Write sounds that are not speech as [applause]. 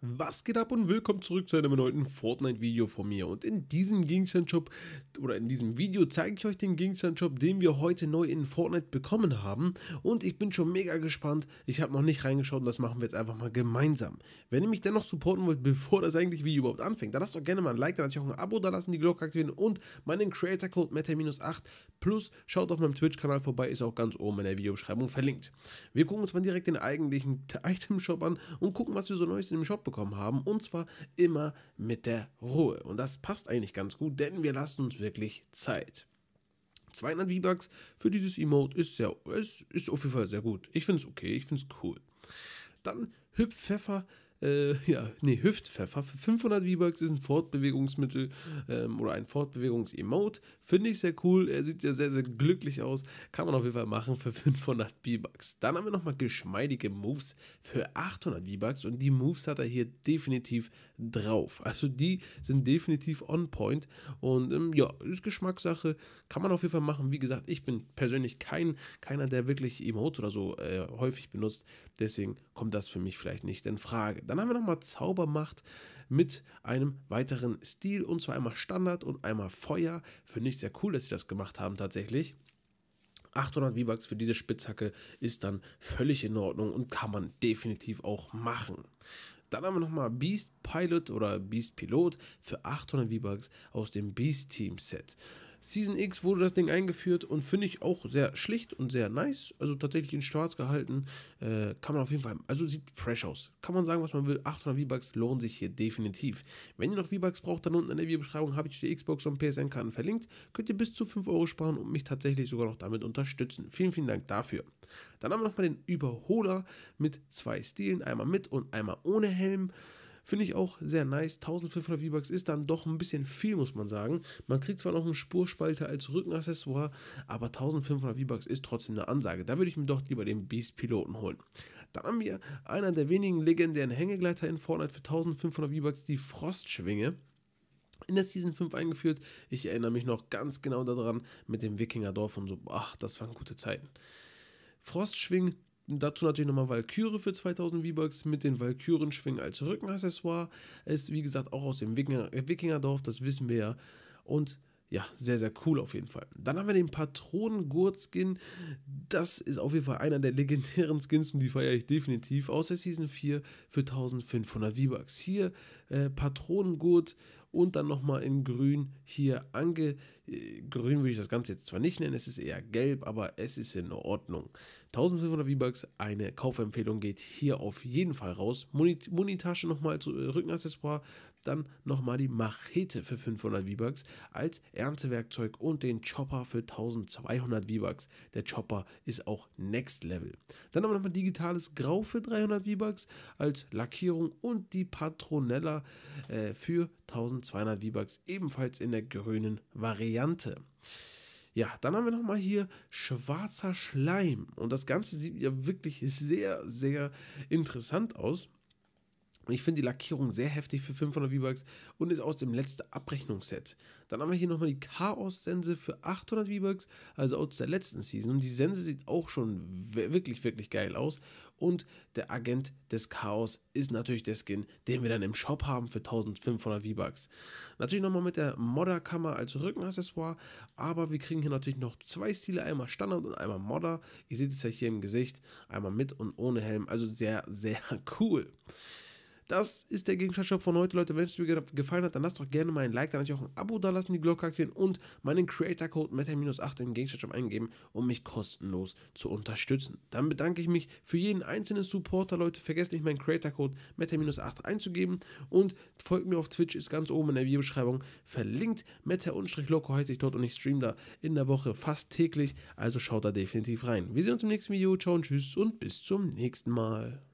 Was geht ab und willkommen zurück zu einem neuen Fortnite-Video von mir. Und in diesem Gegenstandshop oder in diesem Video zeige ich euch den Gegenstandshop, den wir heute neu in Fortnite bekommen haben. Und ich bin schon mega gespannt. Ich habe noch nicht reingeschaut und das machen wir jetzt einfach mal gemeinsam. Wenn ihr mich dennoch supporten wollt, bevor das eigentlich Video überhaupt anfängt, dann lasst doch gerne mal ein Like, dann natürlich auch ein Abo da lassen, die Glocke aktivieren und meinen Creator-Code meta-8 plus schaut auf meinem Twitch-Kanal vorbei, ist auch ganz oben in der Videobeschreibung verlinkt. Wir gucken uns mal direkt den eigentlichen Item-Shop an und gucken, was wir so Neues in dem Shop bekommen haben. Und zwar immer mit der Ruhe. Und das passt eigentlich ganz gut, denn wir lassen uns wirklich Zeit. 200 V-Bucks für dieses Emote ist, sehr, ist, ist auf jeden Fall sehr gut. Ich finde es okay, ich finde es cool. Dann Hüpfpfeffer. Pfeffer äh, [laughs] ja, nee, Hüftpfeffer für 500 V-Bucks ist ein Fortbewegungsmittel ähm, oder ein Fortbewegungs-Emote. Finde ich sehr cool. Er sieht ja sehr, sehr glücklich aus. Kann man auf jeden Fall machen für 500 [laughs] V-Bucks. Dann haben wir nochmal geschmeidige Moves für 800 V-Bucks und die Moves hat er hier definitiv drauf. Also die sind definitiv on point und ähm, ja, ist Geschmackssache. Kann man auf jeden Fall machen. Wie gesagt, ich bin persönlich kein, keiner, der wirklich Emotes oder so äh, häufig benutzt. Deswegen kommt das für mich vielleicht nicht in Frage. Dann haben wir nochmal Zaubermacht mit einem weiteren Stil und zwar einmal Standard und einmal Feuer. Finde ich sehr cool, dass sie das gemacht haben tatsächlich. 800 V-Bucks für diese Spitzhacke ist dann völlig in Ordnung und kann man definitiv auch machen. Dann haben wir nochmal Beast Pilot oder Beast Pilot für 800 V-Bucks aus dem Beast Team Set. Season X wurde das Ding eingeführt und finde ich auch sehr schlicht und sehr nice. Also tatsächlich in schwarz gehalten. Äh, kann man auf jeden Fall, also sieht fresh aus. Kann man sagen, was man will. 800 V-Bucks lohnen sich hier definitiv. Wenn ihr noch V-Bucks braucht, dann unten in der Videobeschreibung habe ich die Xbox und PSN-Karten verlinkt. Könnt ihr bis zu 5 Euro sparen und mich tatsächlich sogar noch damit unterstützen. Vielen, vielen Dank dafür. Dann haben wir nochmal den Überholer mit zwei Stilen. Einmal mit und einmal ohne Helm. Finde ich auch sehr nice. 1500 V-Bucks ist dann doch ein bisschen viel, muss man sagen. Man kriegt zwar noch einen Spurspalter als Rückenaccessoire, aber 1500 V-Bucks ist trotzdem eine Ansage. Da würde ich mir doch lieber den Beast-Piloten holen. Dann haben wir einer der wenigen legendären Hängegleiter in Fortnite für 1500 V-Bucks, die Frostschwinge in der Season 5 eingeführt. Ich erinnere mich noch ganz genau daran mit dem Wikingerdorf und so. Ach, das waren gute Zeiten. Frostschwing Dazu natürlich nochmal Valkyrie für 2000 V-Bucks mit den Valkyren-Schwingen als Rückenaccessoire. Ist wie gesagt auch aus dem Wikingerdorf, das wissen wir ja. Und ja, sehr, sehr cool auf jeden Fall. Dann haben wir den Patronengurt-Skin. Das ist auf jeden Fall einer der legendären Skins und die feiere ich definitiv aus der Season 4 für 1500 V-Bucks. Hier äh, Patronengurt und dann nochmal in grün hier ange... Äh, grün würde ich das Ganze jetzt zwar nicht nennen, es ist eher gelb, aber es ist in Ordnung. 1500 V-Bucks, eine Kaufempfehlung geht hier auf jeden Fall raus. Munit Munitasche nochmal zu äh, Rückenaccessoire, dann nochmal die Machete für 500 V-Bucks als Erntewerkzeug und den Chopper für 1200 V-Bucks. Der Chopper ist auch Next Level. Dann haben wir nochmal digitales Grau für 300 V-Bucks als Lackierung und die Patronella äh, für 1200 V-Bucks, ebenfalls in der grünen Variante. Ja, dann haben wir nochmal hier schwarzer Schleim. Und das Ganze sieht ja wirklich sehr, sehr interessant aus. Ich finde die Lackierung sehr heftig für 500 V-Bucks und ist aus dem letzten Abrechnungsset. Dann haben wir hier nochmal die Chaos-Sense für 800 V-Bucks, also aus der letzten Season. Und die Sense sieht auch schon wirklich, wirklich geil aus. Und der Agent des Chaos ist natürlich der Skin, den wir dann im Shop haben für 1500 V-Bucks. Natürlich nochmal mit der Modder-Kammer als Rückenaccessoire, aber wir kriegen hier natürlich noch zwei Stile, einmal Standard und einmal Modder. Ihr seht es ja hier im Gesicht, einmal mit und ohne Helm, also sehr, sehr [laughs] cool. Das ist der Gegenstandshop von heute, Leute. Wenn es dir gefallen hat, dann lasst doch gerne mal ein Like, dann natürlich auch ein Abo da lassen, die Glocke aktivieren und meinen Creator-Code META-8 im Gegenstandshop eingeben, um mich kostenlos zu unterstützen. Dann bedanke ich mich für jeden einzelnen Supporter, Leute. Vergesst nicht, meinen Creator-Code META-8 einzugeben und folgt mir auf Twitch, ist ganz oben in der Videobeschreibung verlinkt. META-Loco heißt ich dort und ich stream da in der Woche fast täglich, also schaut da definitiv rein. Wir sehen uns im nächsten Video, ciao und tschüss und bis zum nächsten Mal.